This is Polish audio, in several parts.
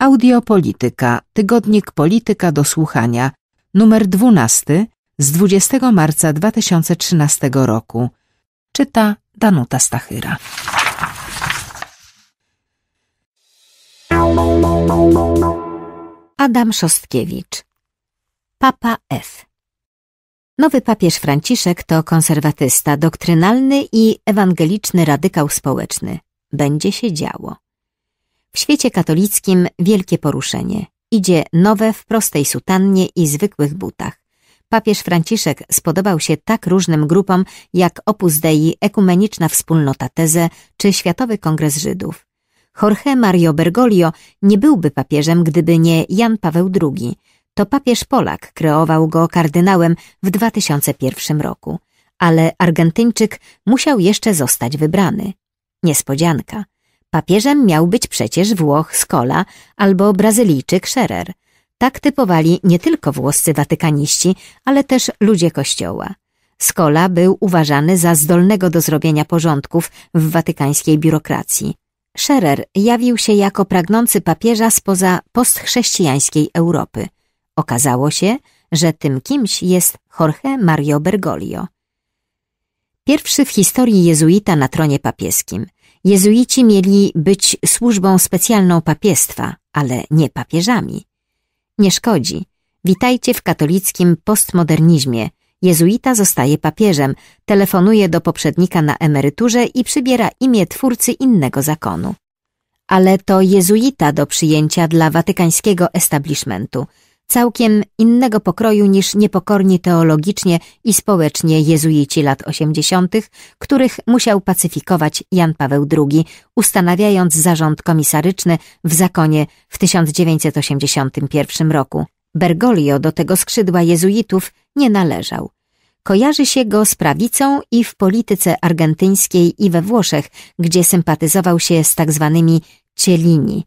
Audiopolityka, tygodnik Polityka do słuchania, numer 12 z 20 marca 2013 roku. Czyta Danuta Stachyra. Adam Szostkiewicz Papa F. Nowy papież Franciszek to konserwatysta, doktrynalny i ewangeliczny radykał społeczny. Będzie się działo. W świecie katolickim wielkie poruszenie. Idzie nowe w prostej sutannie i zwykłych butach. Papież Franciszek spodobał się tak różnym grupom jak Opus Dei, Ekumeniczna Wspólnota Teze czy Światowy Kongres Żydów. Jorge Mario Bergoglio nie byłby papieżem, gdyby nie Jan Paweł II. To papież Polak kreował go kardynałem w 2001 roku. Ale Argentyńczyk musiał jeszcze zostać wybrany. Niespodzianka. Papieżem miał być przecież Włoch Skola albo Brazylijczyk Scherer. Tak typowali nie tylko włoscy watykaniści, ale też ludzie kościoła. Skola był uważany za zdolnego do zrobienia porządków w watykańskiej biurokracji. Scherer jawił się jako pragnący papieża spoza postchrześcijańskiej Europy. Okazało się, że tym kimś jest Jorge Mario Bergoglio. Pierwszy w historii jezuita na tronie papieskim – Jezuici mieli być służbą specjalną papiestwa, ale nie papieżami. Nie szkodzi. Witajcie w katolickim postmodernizmie. Jezuita zostaje papieżem, telefonuje do poprzednika na emeryturze i przybiera imię twórcy innego zakonu. Ale to jezuita do przyjęcia dla watykańskiego establishmentu – całkiem innego pokroju niż niepokorni teologicznie i społecznie jezuici lat osiemdziesiątych, których musiał pacyfikować Jan Paweł II, ustanawiając zarząd komisaryczny w zakonie w 1981 roku. Bergoglio do tego skrzydła jezuitów nie należał. Kojarzy się go z prawicą i w polityce argentyńskiej i we Włoszech, gdzie sympatyzował się z tak zwanymi cielini.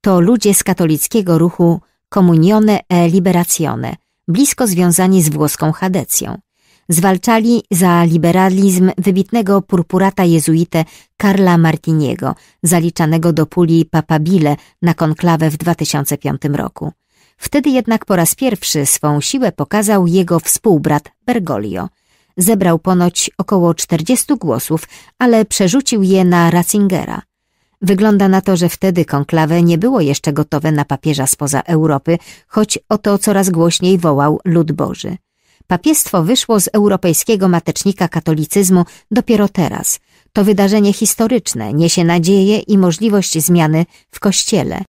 To ludzie z katolickiego ruchu Comunione e Liberazione, blisko związani z włoską Hadecją. Zwalczali za liberalizm wybitnego purpurata jezuitę Karla Martiniego, zaliczanego do puli papabile na konklawę w 2005 roku. Wtedy jednak po raz pierwszy swą siłę pokazał jego współbrat Bergoglio. Zebrał ponoć około 40 głosów, ale przerzucił je na Ratzingera – Wygląda na to, że wtedy konklawe nie było jeszcze gotowe na papieża spoza Europy, choć o to coraz głośniej wołał lud Boży. Papiestwo wyszło z europejskiego matecznika katolicyzmu dopiero teraz. To wydarzenie historyczne niesie nadzieję i możliwość zmiany w Kościele.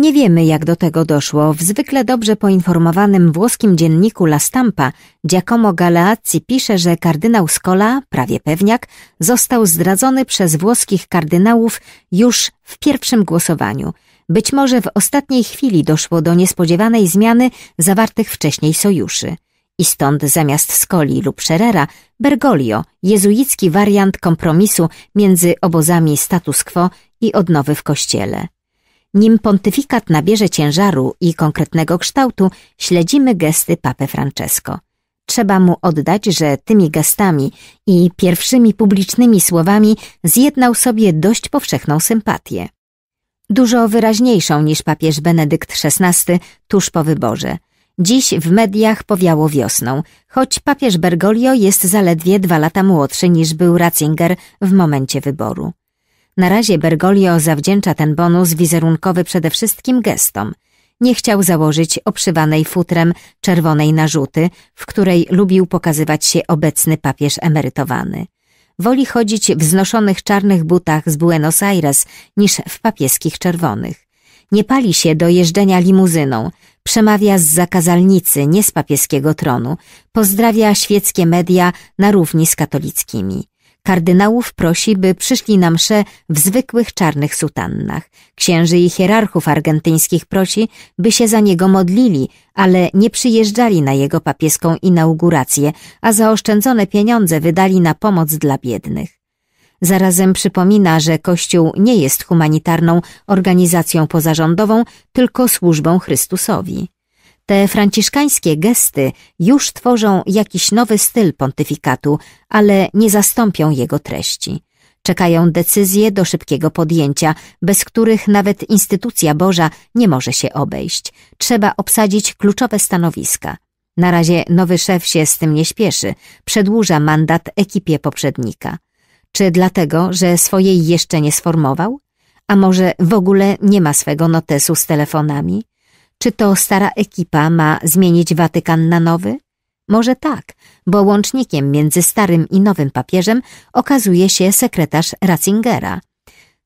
Nie wiemy, jak do tego doszło. W zwykle dobrze poinformowanym włoskim dzienniku La Stampa Giacomo Galeazzi pisze, że kardynał Scola, prawie pewniak, został zdradzony przez włoskich kardynałów już w pierwszym głosowaniu. Być może w ostatniej chwili doszło do niespodziewanej zmiany zawartych wcześniej sojuszy. I stąd zamiast Scoli lub Scherera, Bergoglio, jezuicki wariant kompromisu między obozami status quo i odnowy w kościele. Nim pontyfikat nabierze ciężaru i konkretnego kształtu, śledzimy gesty papy Francesco. Trzeba mu oddać, że tymi gestami i pierwszymi publicznymi słowami zjednał sobie dość powszechną sympatię. Dużo wyraźniejszą niż papież Benedykt XVI tuż po wyborze. Dziś w mediach powiało wiosną, choć papież Bergoglio jest zaledwie dwa lata młodszy niż był Ratzinger w momencie wyboru. Na razie Bergoglio zawdzięcza ten bonus wizerunkowy przede wszystkim gestom. Nie chciał założyć oprzywanej futrem czerwonej narzuty, w której lubił pokazywać się obecny papież emerytowany. Woli chodzić w znoszonych czarnych butach z Buenos Aires niż w papieskich czerwonych. Nie pali się do jeżdżenia limuzyną, przemawia z zakazalnicy, nie z papieskiego tronu, pozdrawia świeckie media na równi z katolickimi. Kardynałów prosi, by przyszli na msze w zwykłych czarnych sutannach. Księży i hierarchów argentyńskich prosi, by się za niego modlili, ale nie przyjeżdżali na jego papieską inaugurację, a zaoszczędzone pieniądze wydali na pomoc dla biednych. Zarazem przypomina, że Kościół nie jest humanitarną organizacją pozarządową, tylko służbą Chrystusowi. Te franciszkańskie gesty już tworzą jakiś nowy styl pontyfikatu, ale nie zastąpią jego treści. Czekają decyzje do szybkiego podjęcia, bez których nawet instytucja Boża nie może się obejść. Trzeba obsadzić kluczowe stanowiska. Na razie nowy szef się z tym nie śpieszy, przedłuża mandat ekipie poprzednika. Czy dlatego, że swojej jeszcze nie sformował? A może w ogóle nie ma swego notesu z telefonami? Czy to stara ekipa ma zmienić Watykan na nowy? Może tak, bo łącznikiem między starym i nowym papieżem okazuje się sekretarz Ratzingera.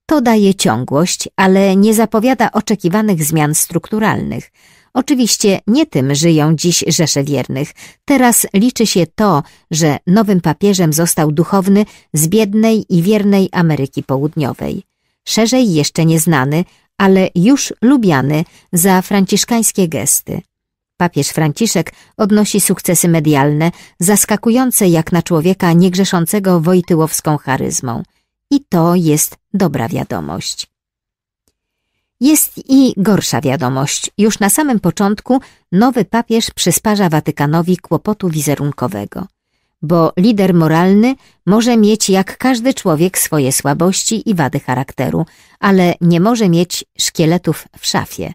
To daje ciągłość, ale nie zapowiada oczekiwanych zmian strukturalnych. Oczywiście nie tym żyją dziś rzesze wiernych. Teraz liczy się to, że nowym papieżem został duchowny z biednej i wiernej Ameryki Południowej. Szerzej jeszcze nieznany, ale już lubiany za franciszkańskie gesty. Papież Franciszek odnosi sukcesy medialne, zaskakujące jak na człowieka niegrzeszącego wojtyłowską charyzmą. I to jest dobra wiadomość. Jest i gorsza wiadomość. Już na samym początku nowy papież przysparza Watykanowi kłopotu wizerunkowego bo lider moralny może mieć jak każdy człowiek swoje słabości i wady charakteru, ale nie może mieć szkieletów w szafie.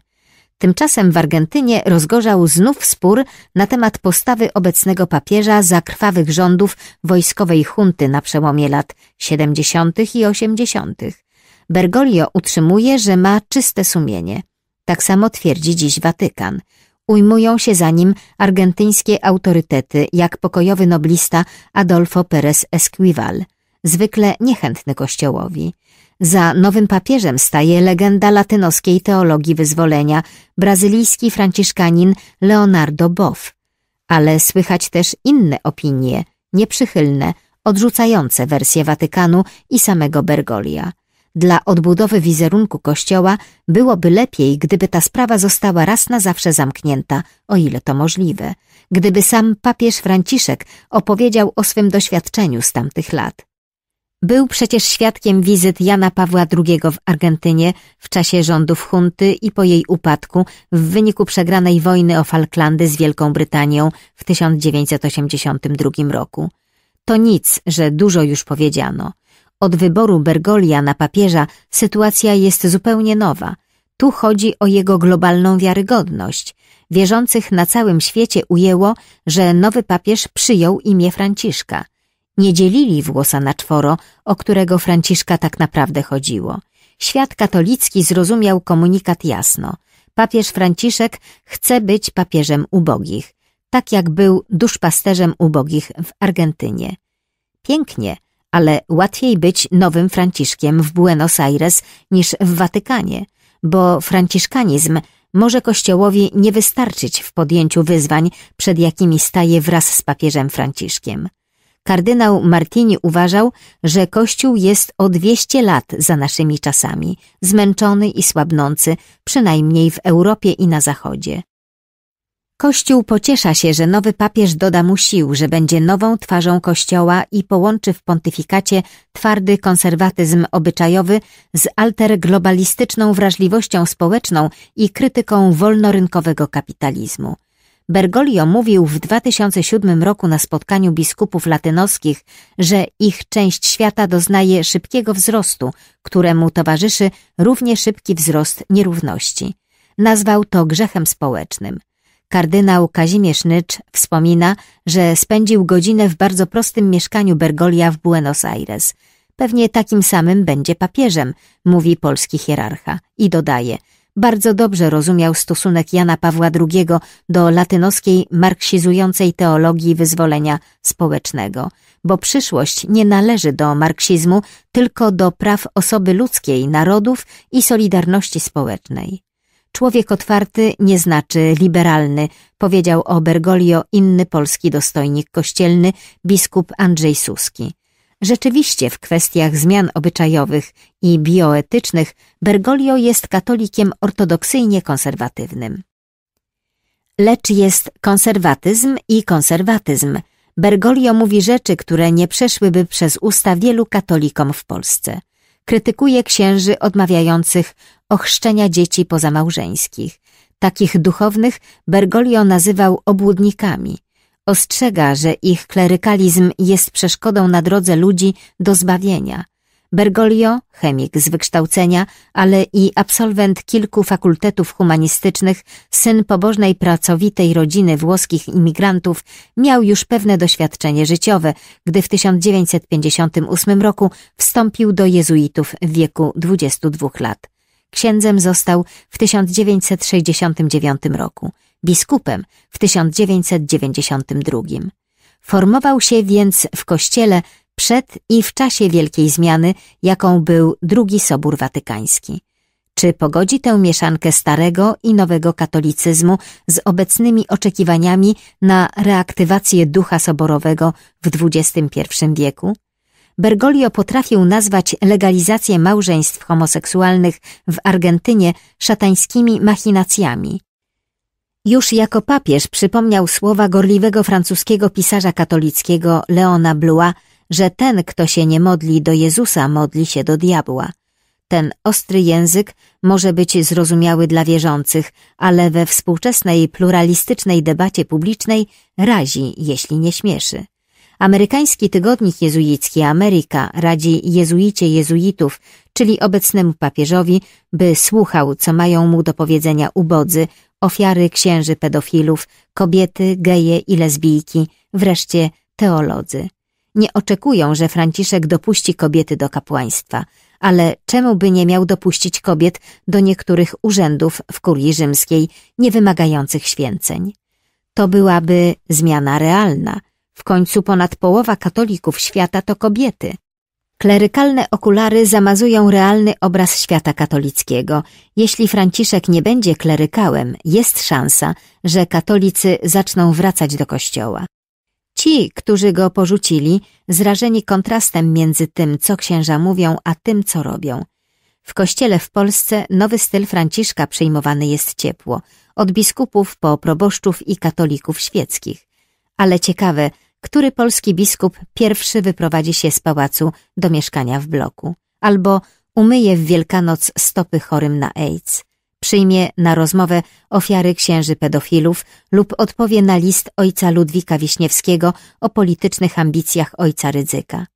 Tymczasem w Argentynie rozgorzał znów spór na temat postawy obecnego papieża za krwawych rządów wojskowej hunty na przełomie lat 70. i 80. Bergoglio utrzymuje, że ma czyste sumienie. Tak samo twierdzi dziś Watykan ujmują się za nim argentyńskie autorytety, jak pokojowy noblista Adolfo Pérez Esquivel, zwykle niechętny kościołowi. Za nowym papieżem staje legenda latynoskiej teologii wyzwolenia, brazylijski franciszkanin Leonardo Boff. Ale słychać też inne opinie, nieprzychylne, odrzucające wersję Watykanu i samego Bergolia. Dla odbudowy wizerunku Kościoła byłoby lepiej, gdyby ta sprawa została raz na zawsze zamknięta, o ile to możliwe, gdyby sam papież Franciszek opowiedział o swym doświadczeniu z tamtych lat. Był przecież świadkiem wizyt Jana Pawła II w Argentynie w czasie rządów hunty i po jej upadku w wyniku przegranej wojny o Falklandy z Wielką Brytanią w 1982 roku. To nic, że dużo już powiedziano – od wyboru Bergolia na papieża sytuacja jest zupełnie nowa. Tu chodzi o jego globalną wiarygodność. Wierzących na całym świecie ujęło, że nowy papież przyjął imię Franciszka. Nie dzielili włosa na czworo, o którego Franciszka tak naprawdę chodziło. Świat katolicki zrozumiał komunikat jasno. Papież Franciszek chce być papieżem ubogich, tak jak był duszpasterzem ubogich w Argentynie. Pięknie, ale łatwiej być nowym Franciszkiem w Buenos Aires niż w Watykanie, bo franciszkanizm może Kościołowi nie wystarczyć w podjęciu wyzwań, przed jakimi staje wraz z papieżem Franciszkiem. Kardynał Martini uważał, że Kościół jest o 200 lat za naszymi czasami, zmęczony i słabnący, przynajmniej w Europie i na Zachodzie. Kościół pociesza się, że nowy papież doda mu sił, że będzie nową twarzą Kościoła i połączy w pontyfikacie twardy konserwatyzm obyczajowy z alterglobalistyczną wrażliwością społeczną i krytyką wolnorynkowego kapitalizmu. Bergoglio mówił w 2007 roku na spotkaniu biskupów latynoskich, że ich część świata doznaje szybkiego wzrostu, któremu towarzyszy równie szybki wzrost nierówności. Nazwał to grzechem społecznym. Kardynał Kazimierz Nycz wspomina, że spędził godzinę w bardzo prostym mieszkaniu Bergolia w Buenos Aires. Pewnie takim samym będzie papieżem, mówi polski hierarcha i dodaje – bardzo dobrze rozumiał stosunek Jana Pawła II do latynoskiej marksizującej teologii wyzwolenia społecznego, bo przyszłość nie należy do marksizmu, tylko do praw osoby ludzkiej, narodów i solidarności społecznej. Człowiek otwarty nie znaczy liberalny, powiedział o Bergoglio inny polski dostojnik kościelny, biskup Andrzej Suski. Rzeczywiście w kwestiach zmian obyczajowych i bioetycznych Bergoglio jest katolikiem ortodoksyjnie konserwatywnym. Lecz jest konserwatyzm i konserwatyzm. Bergoglio mówi rzeczy, które nie przeszłyby przez usta wielu katolikom w Polsce krytykuje księży odmawiających ochrzczenia dzieci pozamałżeńskich. Takich duchownych Bergoglio nazywał obłudnikami. Ostrzega, że ich klerykalizm jest przeszkodą na drodze ludzi do zbawienia – Bergoglio, chemik z wykształcenia, ale i absolwent kilku fakultetów humanistycznych, syn pobożnej pracowitej rodziny włoskich imigrantów, miał już pewne doświadczenie życiowe, gdy w 1958 roku wstąpił do jezuitów w wieku 22 lat. Księdzem został w 1969 roku, biskupem w 1992. Formował się więc w kościele przed i w czasie wielkiej zmiany, jaką był drugi Sobór Watykański. Czy pogodzi tę mieszankę starego i nowego katolicyzmu z obecnymi oczekiwaniami na reaktywację ducha soborowego w XXI wieku? Bergoglio potrafił nazwać legalizację małżeństw homoseksualnych w Argentynie szatańskimi machinacjami. Już jako papież przypomniał słowa gorliwego francuskiego pisarza katolickiego Leona Blua, że ten, kto się nie modli do Jezusa, modli się do diabła. Ten ostry język może być zrozumiały dla wierzących, ale we współczesnej pluralistycznej debacie publicznej razi, jeśli nie śmieszy. Amerykański tygodnik jezuicki Ameryka radzi jezuicie jezuitów, czyli obecnemu papieżowi, by słuchał, co mają mu do powiedzenia ubodzy, ofiary księży pedofilów, kobiety, geje i lesbijki, wreszcie teolodzy nie oczekują, że Franciszek dopuści kobiety do kapłaństwa, ale czemu by nie miał dopuścić kobiet do niektórych urzędów w kurii rzymskiej, nie wymagających święceń? To byłaby zmiana realna. W końcu ponad połowa katolików świata to kobiety. Klerykalne okulary zamazują realny obraz świata katolickiego. Jeśli Franciszek nie będzie klerykałem, jest szansa, że katolicy zaczną wracać do kościoła. Ci, którzy go porzucili, zrażeni kontrastem między tym, co księża mówią, a tym, co robią. W kościele w Polsce nowy styl Franciszka przyjmowany jest ciepło, od biskupów po proboszczów i katolików świeckich. Ale ciekawe, który polski biskup pierwszy wyprowadzi się z pałacu do mieszkania w bloku, albo umyje w Wielkanoc stopy chorym na AIDS przyjmie na rozmowę ofiary księży pedofilów lub odpowie na list ojca Ludwika Wiśniewskiego o politycznych ambicjach ojca Rydzyka.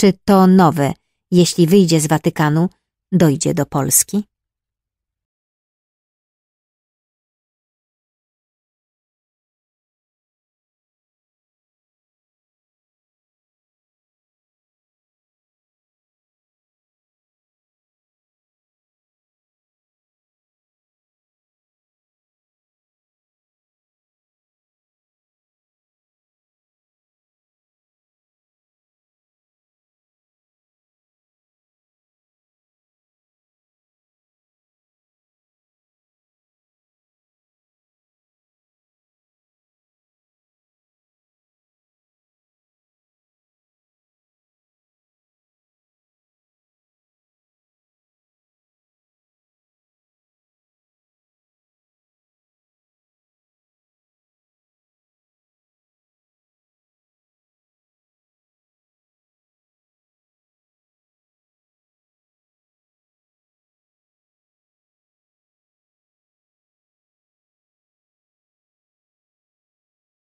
Czy to nowe, jeśli wyjdzie z Watykanu, dojdzie do Polski?